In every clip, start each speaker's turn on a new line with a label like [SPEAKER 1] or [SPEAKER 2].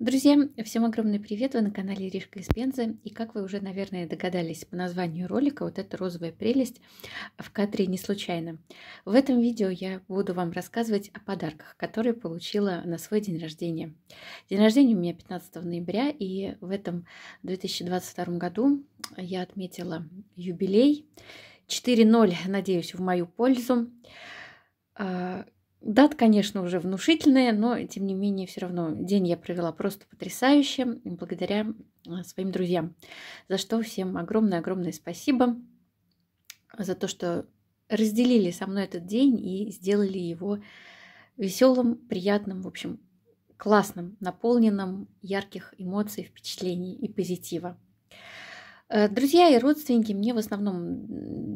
[SPEAKER 1] Друзья, всем огромный привет! Вы на канале Иришка из Пензы. И как вы уже, наверное, догадались по названию ролика, вот эта розовая прелесть в кадре не случайно. В этом видео я буду вам рассказывать о подарках, которые получила на свой день рождения. День рождения у меня 15 ноября, и в этом 2022 году я отметила юбилей 4.0, надеюсь, в мою пользу а, Дат, конечно, уже внушительная, но, тем не менее, все равно день я провела просто потрясающим благодаря а, своим друзьям, за что всем огромное-огромное спасибо, за то, что разделили со мной этот день и сделали его веселым, приятным, в общем, классным, наполненным ярких эмоций, впечатлений и позитива. Э, друзья и родственники мне в основном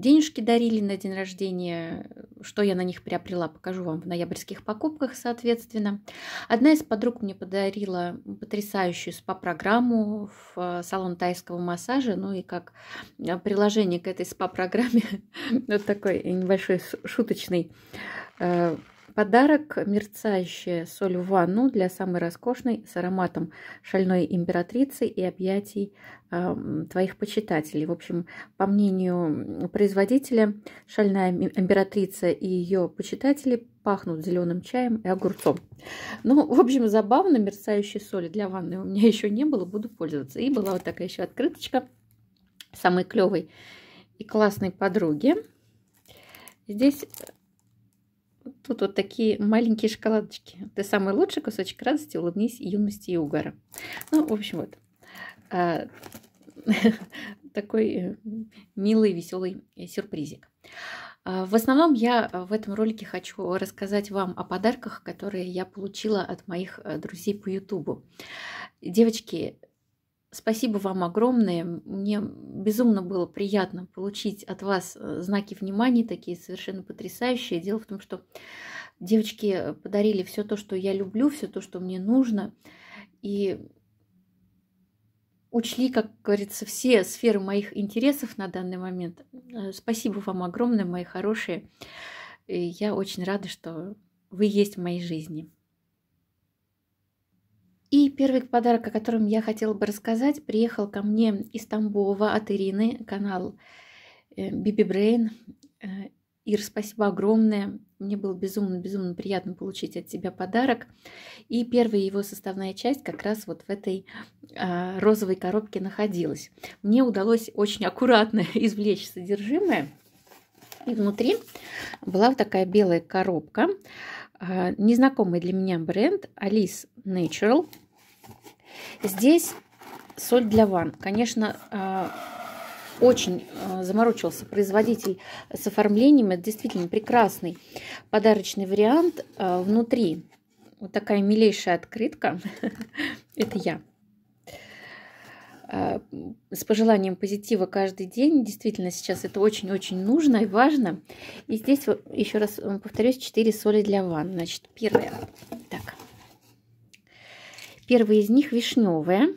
[SPEAKER 1] денежки дарили на день рождения, что я на них приобрела, покажу вам в ноябрьских покупках, соответственно. Одна из подруг мне подарила потрясающую спа-программу в салон тайского массажа, ну и как э, приложение к этой спа-программе, вот такой небольшой шуточный э, Подарок – мерцающая соль в ванну для самой роскошной с ароматом шальной императрицы и объятий э, твоих почитателей. В общем, по мнению производителя, шальная императрица и ее почитатели пахнут зеленым чаем и огурцом. Ну, в общем, забавно, мерцающей соли для ванны у меня еще не было, буду пользоваться. И была вот такая еще открыточка самой клевой и классной подруги. Здесь Тут вот такие маленькие шоколадочки. Ты самый лучший кусочек радости, улыбнись юности и угара. Ну, в общем, вот. А, такой э, милый, веселый э, сюрпризик. А, в основном я э, в этом ролике хочу рассказать вам о подарках, которые я получила от моих друзей по Ютубу. Девочки, Спасибо вам огромное. Мне безумно было приятно получить от вас э, знаки внимания, такие совершенно потрясающие. Дело в том, что девочки подарили все то, что я люблю, все то, что мне нужно. И учли, как говорится, все сферы моих интересов на данный момент. Э, спасибо вам огромное, мои хорошие. Я очень рада, что вы есть в моей жизни первый подарок, о котором я хотела бы рассказать, приехал ко мне из Тамбова от Ирины, канал э, Биби Брейн. Э, Ир, спасибо огромное. Мне было безумно-безумно приятно получить от тебя подарок. И первая его составная часть как раз вот в этой а, розовой коробке находилась. Мне удалось очень аккуратно извлечь содержимое. И внутри была вот такая белая коробка. А, незнакомый для меня бренд Alice Natural – Здесь соль для ванн. Конечно, э, очень э, заморочился производитель с оформлением. Это действительно прекрасный подарочный вариант. Э, внутри вот такая милейшая открытка. Это я с пожеланием позитива каждый день. Действительно, сейчас это очень-очень нужно и важно. И здесь, еще раз повторюсь, 4 соли для ванн. Значит, первое. Так, Первый из них вишневая.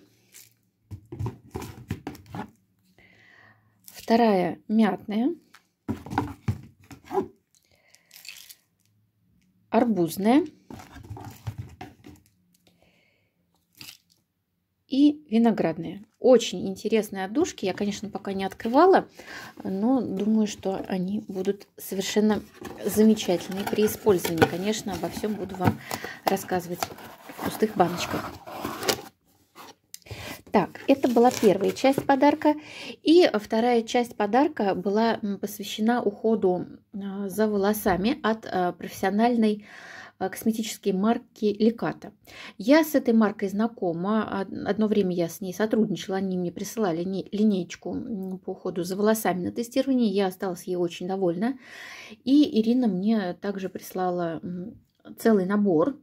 [SPEAKER 1] Вторая мятная. Арбузная. и виноградные. Очень интересные отдушки. Я, конечно, пока не открывала, но думаю, что они будут совершенно замечательные при использовании. Конечно, обо всем буду вам рассказывать в пустых баночках. Так, это была первая часть подарка. И э, вторая часть подарка была посвящена уходу э, за волосами от э, профессиональной косметические марки Леката. Я с этой маркой знакома. Одно время я с ней сотрудничала. Они мне присылали линейку по уходу за волосами на тестирование. Я осталась ей очень довольна. И Ирина мне также прислала целый набор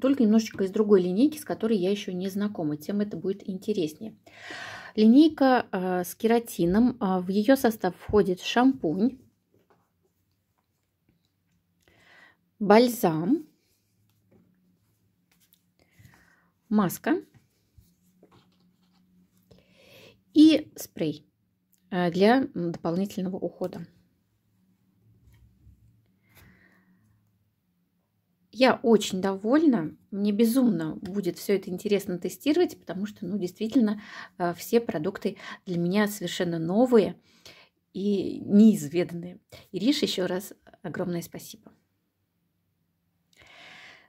[SPEAKER 1] только немножечко из другой линейки, с которой я еще не знакома, тем это будет интереснее. Линейка э, с кератином. Э, в ее состав входит шампунь, бальзам, маска и спрей э, для дополнительного ухода. Я очень довольна, мне безумно будет все это интересно тестировать, потому что, ну, действительно, э, все продукты для меня совершенно новые и неизведанные. Ириш, еще раз огромное спасибо.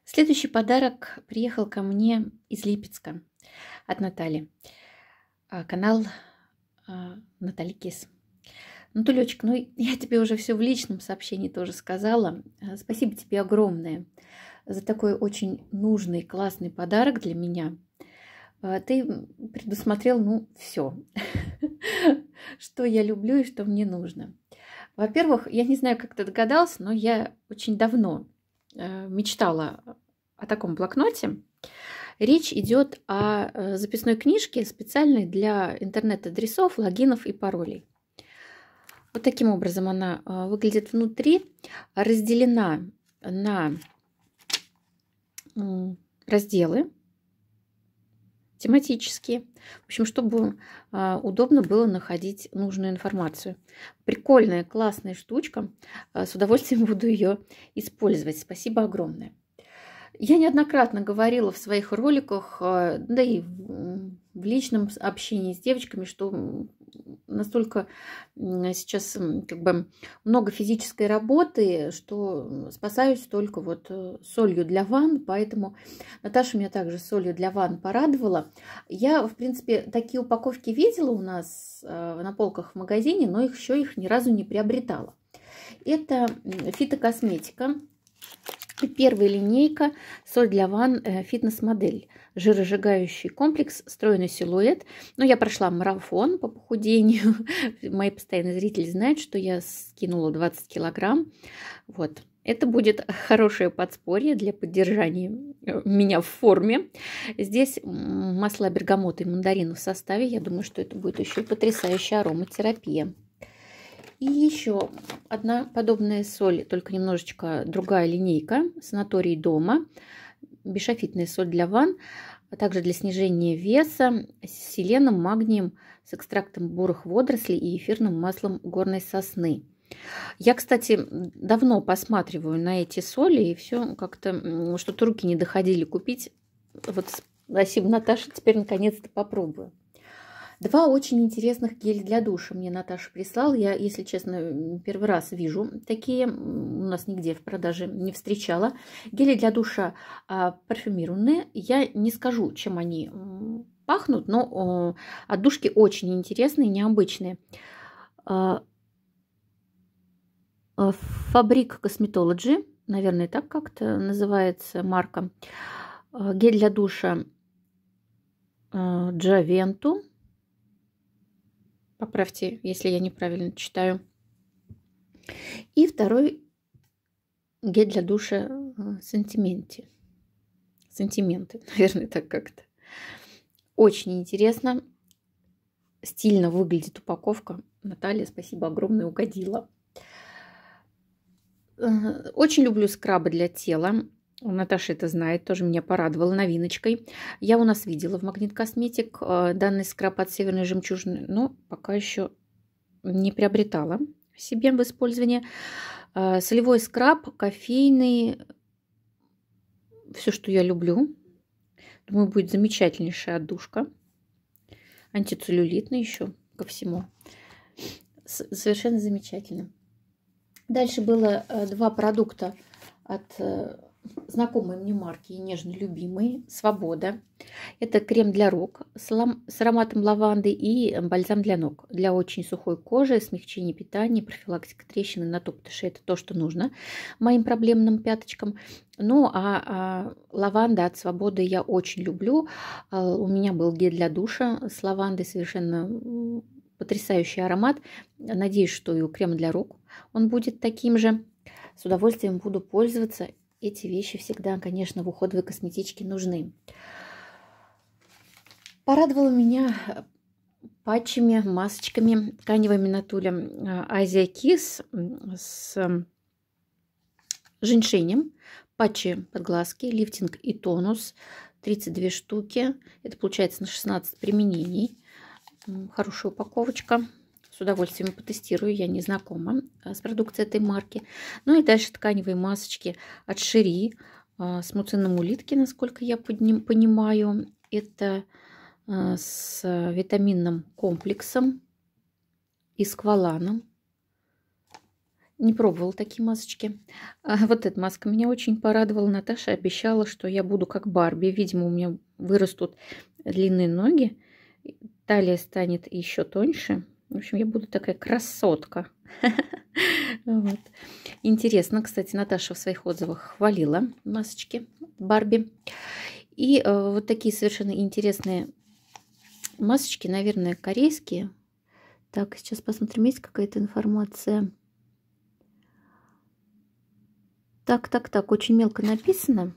[SPEAKER 1] Следующий подарок приехал ко мне из Липецка от Натали. Э, канал э, Натали Кис. Ну, Анатолечек, ну я тебе уже все в личном сообщении тоже сказала. Э, спасибо тебе огромное за такой очень нужный, классный подарок для меня. Э, ты предусмотрел, ну, все, что я люблю и что мне нужно. Во-первых, я не знаю, как ты догадался, но я очень давно э, мечтала о таком блокноте. Речь идет о записной книжке, специальной для интернет-адресов, логинов и паролей. Вот таким образом она э, выглядит внутри, разделена на разделы тематические. В общем, чтобы э, удобно было находить нужную информацию. Прикольная, классная штучка. Э, с удовольствием буду ее использовать. Спасибо огромное. Я неоднократно говорила в своих роликах, э, да и в личном общении с девочками, что настолько сейчас как бы много физической работы, что спасаюсь только вот э, солью для ванн, поэтому Наташа меня также солью для ванн порадовала. Я, в принципе, такие упаковки видела у нас э, на полках в магазине, но их еще их ни разу не приобретала. Это фитокосметика Первая линейка «Соль для ван, э, фитнес-модель». Жиросжигающий комплекс, стройный силуэт. Но ну, я прошла марафон по похудению. Мои постоянные зрители знают, что я скинула 20 килограмм. Вот. Это будет хорошее подспорье для поддержания э, меня в форме. Здесь масла бергамота и мандарина в составе. Я думаю, что это будет еще потрясающая ароматерапия. И еще одна подобная соль, только немножечко другая линейка, санаторий дома, бешофитная соль для ванн, а также для снижения веса с селеном, магнием, с экстрактом бурых водорослей и эфирным маслом горной сосны. Я, кстати, давно посматриваю на эти соли, и все как-то что-то руки не доходили купить. Вот спасибо, Наташа, теперь наконец-то попробую. Два очень интересных гель для душа мне Наташа прислал Я, если честно, первый раз вижу такие. У нас нигде в продаже не встречала. Гели для душа а, парфюмированные. Я не скажу, чем они пахнут, но отдушки очень интересные, необычные. Фабрик Косметологи, а, наверное, так как-то называется марка. А, гель для душа Джавенту Поправьте, если я неправильно читаю. И второй гель для душа сантименти, Сантименты, наверное, так как-то. Очень интересно. Стильно выглядит упаковка. Наталья, спасибо огромное, угодила. Э, очень люблю скрабы для тела. Наташа это знает, тоже меня порадовала новиночкой. Я у нас видела в Магнит Косметик э, данный скраб от Северной Жемчужины, но пока еще не приобретала себе в использовании. Э, солевой скраб, кофейный, все, что я люблю. Думаю, будет замечательнейшая отдушка. Антицеллюлитный еще ко всему. Совершенно замечательно. Дальше было э, два продукта от знакомые мне марки и нежно любимые. Свобода. Это крем для рук с ароматом лаванды и э, бальзам для ног. Для очень сухой кожи, смягчение питания, профилактика трещины на топтыше. Это то, что нужно моим проблемным пяточкам. Ну, а, а лаванда от свободы я очень люблю. А, у меня был гель для душа с лавандой, совершенно потрясающий аромат. Надеюсь, что и у крема для рук он будет таким же. С удовольствием буду пользоваться эти вещи всегда, конечно, в уходовой косметичке нужны. Порадовала меня э, патчами, масочками тканевыми натуля Азия Кис с эм, женьшенем. Патчи под глазки, лифтинг и тонус. 32 штуки. Это получается на 16 применений. Хорошая упаковочка. С удовольствием потестирую, я не знакома э, с продукцией этой марки. Ну и дальше тканевые масочки от Шири э, с муцином улитки, насколько я понимаю. Это э, с витаминным комплексом и скваланом. Не пробовала такие масочки. А вот эта маска меня очень порадовала. Наташа обещала, что я буду как Барби. Видимо, у меня вырастут длинные ноги. Талия станет еще тоньше. В общем, я буду такая красотка. вот. Интересно, кстати, Наташа в своих отзывах хвалила масочки Барби. И э, вот такие совершенно интересные масочки, наверное, корейские. Так, сейчас посмотрим, есть какая-то информация. Так, так, так, очень мелко написано.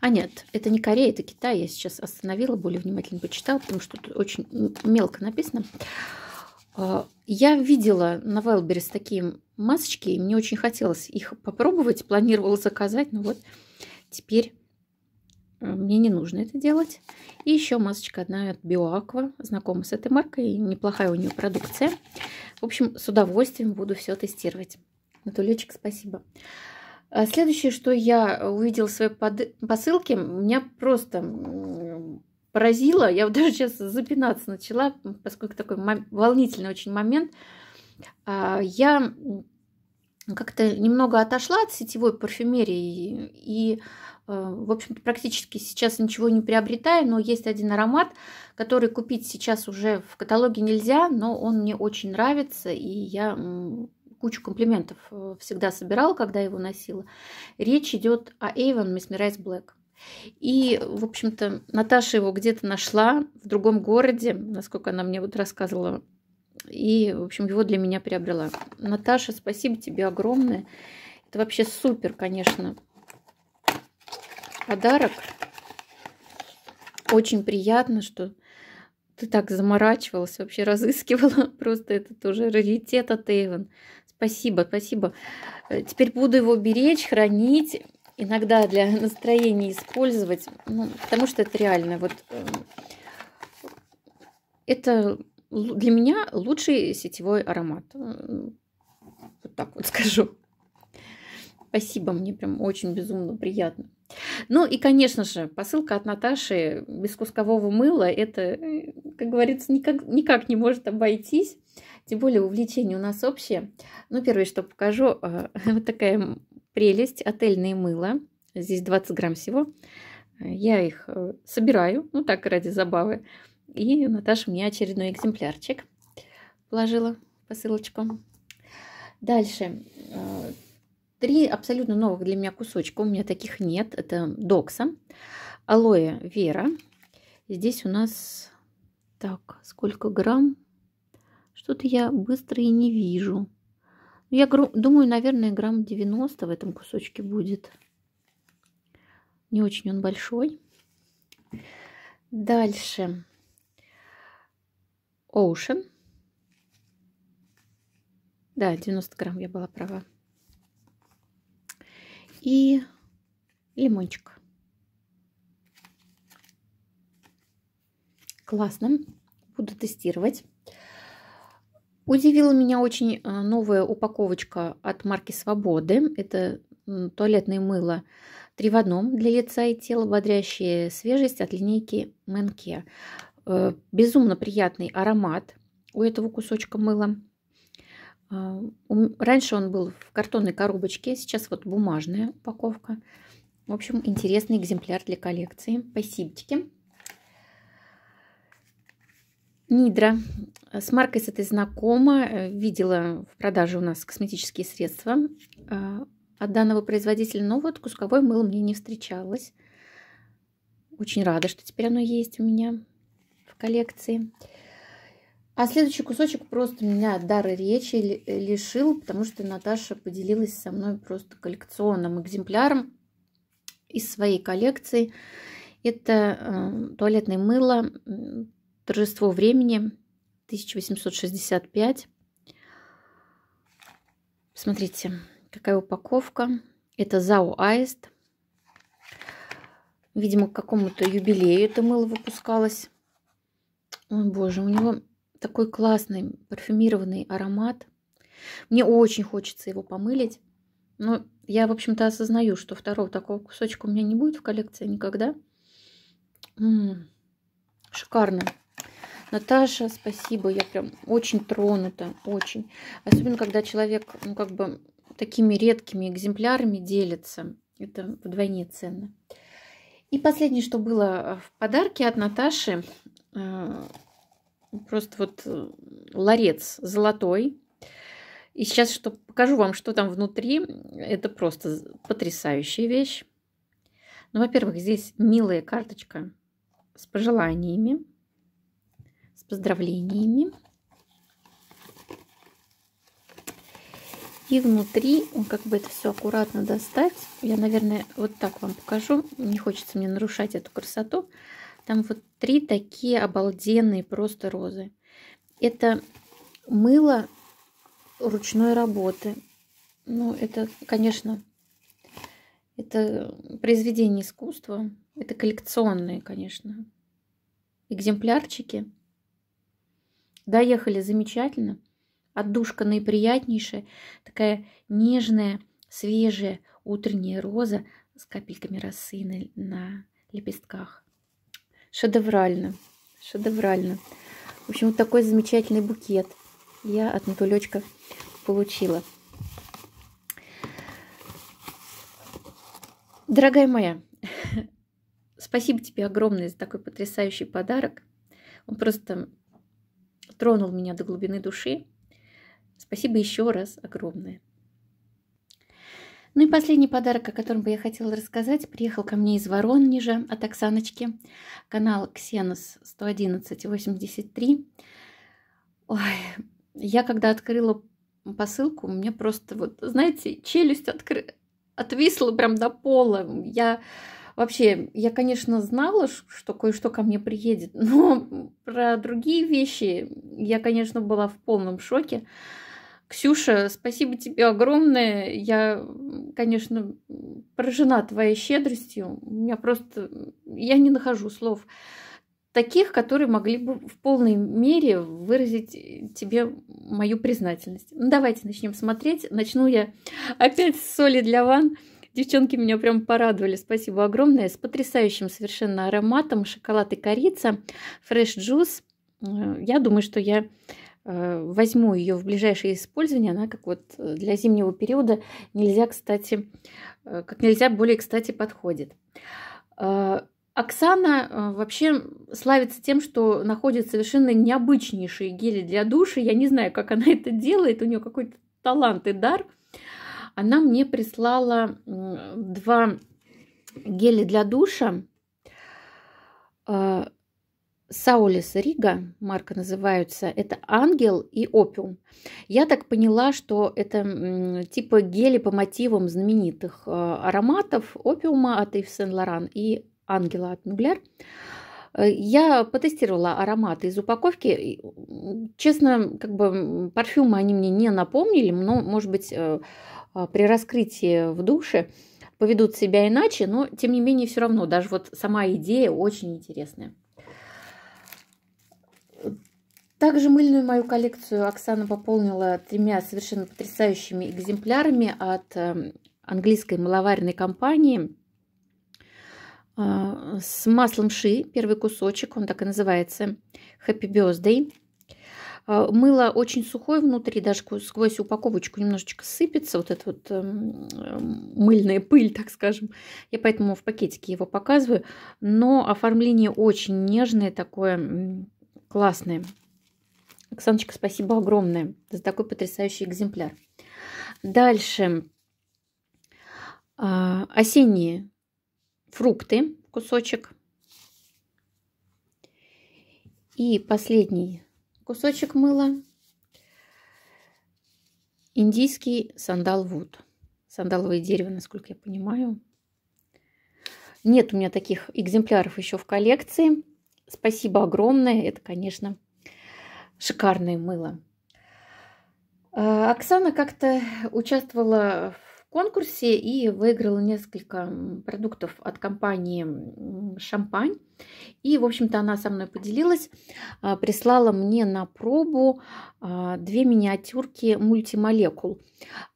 [SPEAKER 1] А нет, это не Корея, это Китай. Я сейчас остановила, более внимательно почитала, потому что тут очень мелко написано. А, я видела на Wildberries такие масочки, и мне очень хотелось их попробовать, планировала заказать, но ну вот теперь э, мне не нужно это делать. И еще масочка одна от BioAqua, знакома с этой маркой, неплохая у нее продукция. В общем, с удовольствием буду все тестировать. Натулечек, спасибо. А следующее, что я увидела в своей под... посылке, меня просто поразило. Я вот даже сейчас запинаться начала, поскольку такой мом... волнительный очень момент. А, я как-то немного отошла от сетевой парфюмерии и, а, в общем-то, практически сейчас ничего не приобретаю, но есть один аромат, который купить сейчас уже в каталоге нельзя, но он мне очень нравится, и я кучу комплиментов э, всегда собирала, когда его носила. Речь идет о Эйвен Месмерайз Блэк. И, в общем-то, Наташа его где-то нашла в другом городе, насколько она мне вот рассказывала. И, в общем, его для меня приобрела. Наташа, спасибо тебе огромное. Это вообще супер, конечно, подарок. Очень приятно, что ты так заморачивалась, вообще разыскивала. Просто это тоже раритет от Эйвен. Спасибо, спасибо. Э, теперь буду его беречь, хранить, иногда для настроения использовать, ну, потому что это реально. Вот э, это для меня лучший сетевой аромат. Э, вот так вот скажу. Спасибо, мне прям очень безумно приятно. Ну и, конечно же, посылка от Наташи без кускового мыла, это, как говорится, никак, никак не может обойтись. Тем более увлечение у нас общее. Ну, первое, что покажу, э, вот такая прелесть, отельное мыло. Здесь 20 грамм всего. Я их э, собираю, ну так, ради забавы. И Наташа мне очередной экземплярчик положила посылочку. Дальше. Э, три абсолютно новых для меня кусочка. У меня таких нет. Это докса. Алоэ Вера. Здесь у нас, так, сколько грамм? Что-то я быстро и не вижу. Я думаю, наверное, грамм 90 в этом кусочке будет. Не очень он большой. Дальше. Ocean. Да, 90 грамм, я была права. И лимончик. Классно. Буду тестировать. Удивила меня очень э, новая упаковочка от марки «Свободы». Это туалетное мыло три в одном для лица и тела, бодрящая свежесть от линейки Менке. Э, безумно приятный аромат у этого кусочка мыла. Э, раньше он был в картонной коробочке, сейчас вот бумажная упаковка. В общем, интересный экземпляр для коллекции. Спасибо. Нидра. Э, с маркой с этой знакома. Э, видела в продаже у нас косметические средства э, от данного производителя. Но вот кусковое мыло мне не встречалось. Очень рада, что теперь оно есть у меня в коллекции. А следующий кусочек просто меня дары речи лишил, потому что Наташа поделилась со мной просто коллекционным экземпляром из своей коллекции. Это туалетное мыло Торжество времени 1865. Смотрите, какая упаковка. Это ЗАО «Аист». Видимо, к какому-то юбилею это мыло выпускалось. Ой, боже, у него такой классный парфюмированный аромат. Мне очень хочется его помылить. Но я, в общем-то, осознаю, что второго такого кусочка у меня не будет в коллекции никогда. М -м, шикарно. Наташа, спасибо, я прям очень тронута, очень. Особенно, когда человек, ну, как бы, такими редкими экземплярами делится. Это вдвойне ценно. И последнее, что было э, в подарке от Наташи, э, просто вот э, ларец золотой. И сейчас что, покажу вам, что там внутри. Это просто потрясающая вещь. Ну, во-первых, здесь милая карточка с пожеланиями поздравлениями. И внутри, ну, как бы это все аккуратно достать, я, наверное, вот так вам покажу. Не хочется мне нарушать эту красоту. Там вот три такие обалденные просто розы. Это мыло ручной работы. Ну, это, конечно, это произведение искусства. Это коллекционные, конечно, экземплярчики. Доехали замечательно. Отдушка наиприятнейшая, такая нежная, свежая утренняя роза с капельками росы на, на лепестках. Шедеврально, шедеврально. В общем, вот такой замечательный букет я от Натулечка получила. Дорогая моя, спасибо тебе огромное за такой потрясающий подарок. Он просто тронул меня до глубины души. Спасибо еще раз огромное. Ну и последний подарок, о котором бы я хотела рассказать, приехал ко мне из Воронежа от Оксаночки, канал Ксенос 11183. Ой, я когда открыла посылку, у меня просто вот, знаете, челюсть откры... отвисла прям до пола. Я Вообще, я, конечно, знала, что кое-что ко мне приедет, но про другие вещи я, конечно, была в полном шоке. Ксюша, спасибо тебе огромное. Я, конечно, поражена твоей щедростью. У меня просто... Я не нахожу слов таких, которые могли бы в полной мере выразить э, тебе мою признательность. Ну, давайте начнем смотреть. Начну я опять с соли для ванн. Девчонки меня прям порадовали. Спасибо огромное. С потрясающим совершенно ароматом шоколад и корица. Фреш-джуз. Э, я думаю, что я э, возьму ее в ближайшее использование. Она как вот э, для зимнего периода нельзя, кстати, как нельзя более, кстати, подходит. Оксана вообще славится тем, что находит совершенно необычнейшие гели для души. Я не знаю, как она это делает. У нее какой-то талант и дар она мне прислала два гели для душа. Э, Саулис Рига, марка называются, это «Ангел» и «Опиум». Я так поняла, что это типа гели по мотивам знаменитых э, ароматов опиума от Ив Сен-Лоран и «Ангела» от Мюгляр. Э, я потестировала ароматы из упаковки. Честно, как бы парфюмы они мне не напомнили, но, может быть, а, при раскрытии в душе поведут себя иначе, но тем не менее все равно даже вот сама идея очень интересная. Также мыльную мою коллекцию Оксана пополнила тремя совершенно потрясающими экземплярами от э, английской маловаренной компании а, с маслом ши, первый кусочек, он так и называется, Happy Birthday. А, мыло очень сухое внутри, даже сквозь упаковочку немножечко сыпется, вот эта вот эм, э, мыльная пыль, так скажем. Я поэтому в пакетике его показываю. Но оформление очень нежное, такое классное. Оксаночка, спасибо огромное за такой потрясающий экземпляр. Дальше. А, осенние фрукты, кусочек. И последний кусочек мыла, индийский сандалвуд. Сандаловое дерево, насколько я понимаю. Нет у меня таких экземпляров еще в коллекции. Спасибо огромное. Это, конечно, шикарное мыло. А, Оксана как-то участвовала конкурсе и выиграла несколько продуктов от компании «Шампань». И, в общем-то, она со мной поделилась, а, прислала мне на пробу а, две миниатюрки мультимолекул.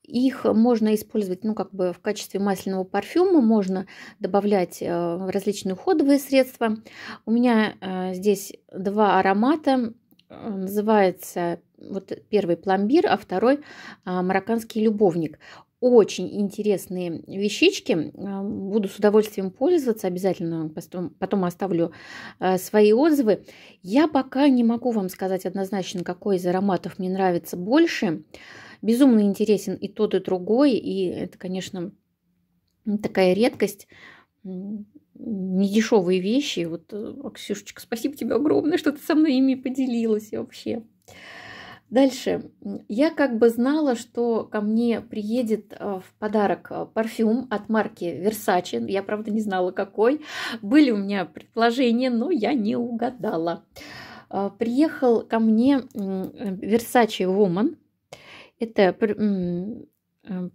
[SPEAKER 1] Их можно использовать, ну, как бы в качестве масляного парфюма, можно добавлять э, в различные уходовые средства. У меня э, здесь два аромата, называется вот первый пломбир, а второй а, марокканский любовник очень интересные вещички. Э, буду с удовольствием пользоваться. Обязательно потом, оставлю э, свои отзывы. Я пока не могу вам сказать однозначно, какой из ароматов мне нравится больше. Безумно интересен и тот, и другой. И это, конечно, такая редкость недешевые вещи. Вот, э, Ксюшечка, спасибо тебе огромное, что ты со мной ими поделилась вообще. Дальше. Я как бы знала, что ко мне приедет э, в подарок э, парфюм от марки Versace. Я, правда, не знала, какой. Были у меня предположения, но я не угадала. Э, приехал ко мне Versace Woman. Это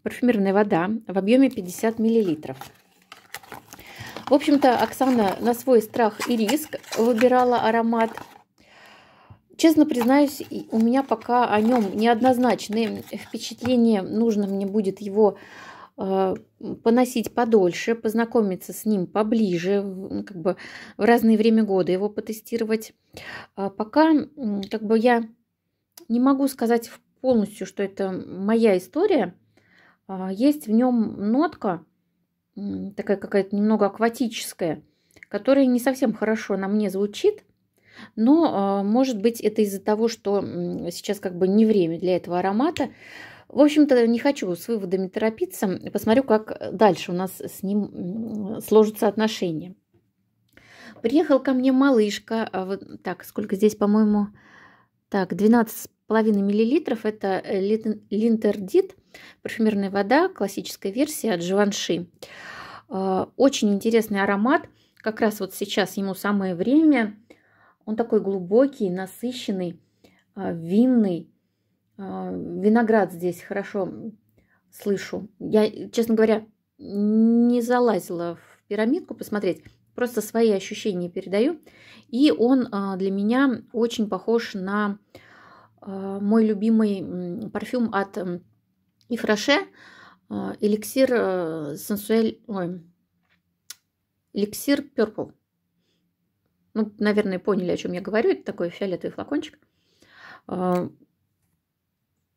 [SPEAKER 1] парфюмерная вода в объеме 50 миллилитров. В общем-то, Оксана на свой страх и риск выбирала аромат – Честно признаюсь, у меня пока о нем неоднозначные впечатления. Нужно мне будет его э, поносить подольше, познакомиться с ним поближе, ну, как бы в разные время года его потестировать. А пока как бы я не могу сказать полностью, что это моя история. А, есть в нем нотка, такая какая-то немного акватическая, которая не совсем хорошо на мне звучит, но, а, может быть, это из-за того, что сейчас как бы не время для этого аромата. В общем-то, не хочу с выводами торопиться. Посмотрю, как дальше у нас с ним сложатся отношения. Приехал ко мне малышка. А вот, так, сколько здесь, по-моему? Так, 12,5 мл. Это э, линтердит, парфюмерная вода, классическая версия от Живанши. Очень интересный аромат. Как раз вот сейчас ему самое время – он такой глубокий, насыщенный, а, винный. А, виноград здесь хорошо слышу. Я, честно говоря, не залазила в пирамидку посмотреть, просто свои ощущения передаю. И он а, для меня очень похож на мой любимый парфюм от Ифраше, эликсир э, сенсуэль, ой, эликсир Purple. Ну, наверное, поняли, о чем я говорю. Это такой фиолетовый флакончик. А,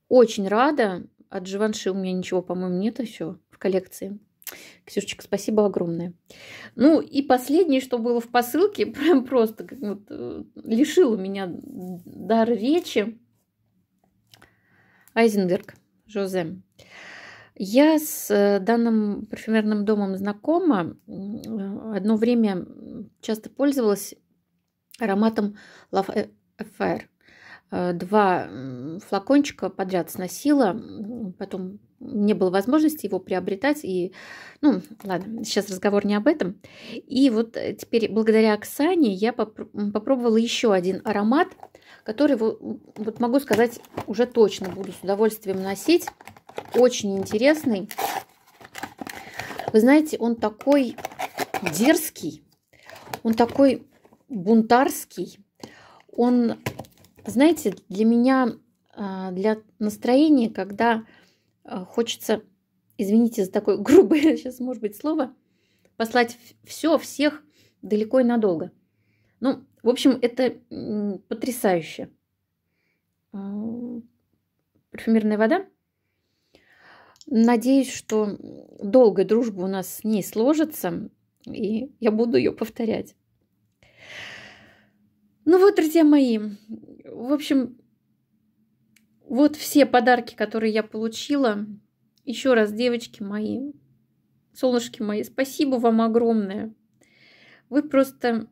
[SPEAKER 1] очень рада. От Живанши у меня ничего, по-моему, нет еще в коллекции. Ксюшечка, спасибо огромное. Ну и последнее, что было в посылке, прям просто как вот, э, лишило меня дар речи. Айзенберг, Жозе. Я с э, данным парфюмерным домом знакома. Э, одно время часто пользовалась ароматом Love Affair. Э, э, два флакончика подряд сносила, потом не было возможности его приобретать. И, ну, ладно, сейчас разговор не об этом. И вот э, теперь благодаря Оксане я поп- попробовала еще один аромат, который, вот могу сказать, уже точно буду с удовольствием носить. Очень интересный. Вы знаете, он такой дерзкий, он такой бунтарский, он, знаете, для меня, а, для настроения, когда а, хочется, извините за такое грубое сейчас, может быть, слово, послать все, всех далеко и надолго. Ну, в общем, это потрясающе. А, парфюмерная вода. Надеюсь, что долгая дружба у нас с ней сложится, и я буду ее повторять. Ну вот, друзья мои, в общем, вот все подарки, которые я получила. Еще раз, девочки мои, солнышки мои, спасибо вам огромное. Вы просто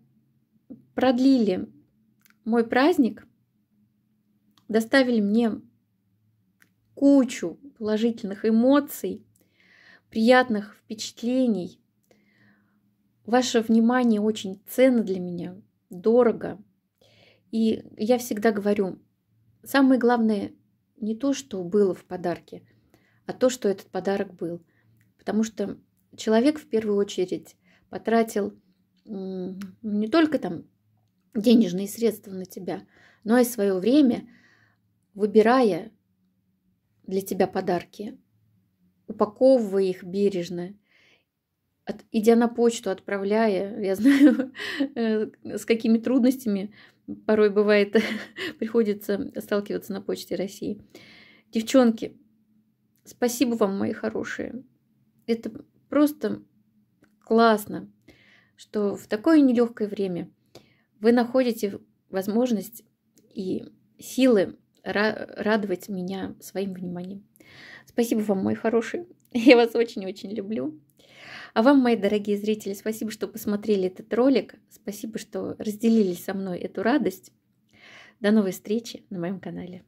[SPEAKER 1] продлили мой праздник, доставили мне кучу положительных эмоций, приятных впечатлений. Ваше внимание очень ценно для меня, дорого – и я всегда говорю, самое главное не то, что было в подарке, а то, что этот подарок был. Потому что человек в первую очередь потратил ну, не только там денежные средства на тебя, но и свое время, выбирая для тебя подарки, упаковывая их бережно, от, идя на почту, отправляя, я знаю, э, с какими трудностями порой бывает, приходится сталкиваться на почте России. Девчонки, спасибо вам, мои хорошие. Это просто классно, что в такое нелегкое время вы находите возможность и силы радовать меня своим вниманием. Спасибо вам, мои хорошие. Я вас очень-очень люблю. А вам, мои дорогие зрители, спасибо, что посмотрели этот ролик. Спасибо, что разделили со мной эту радость. До новой встречи на моем канале.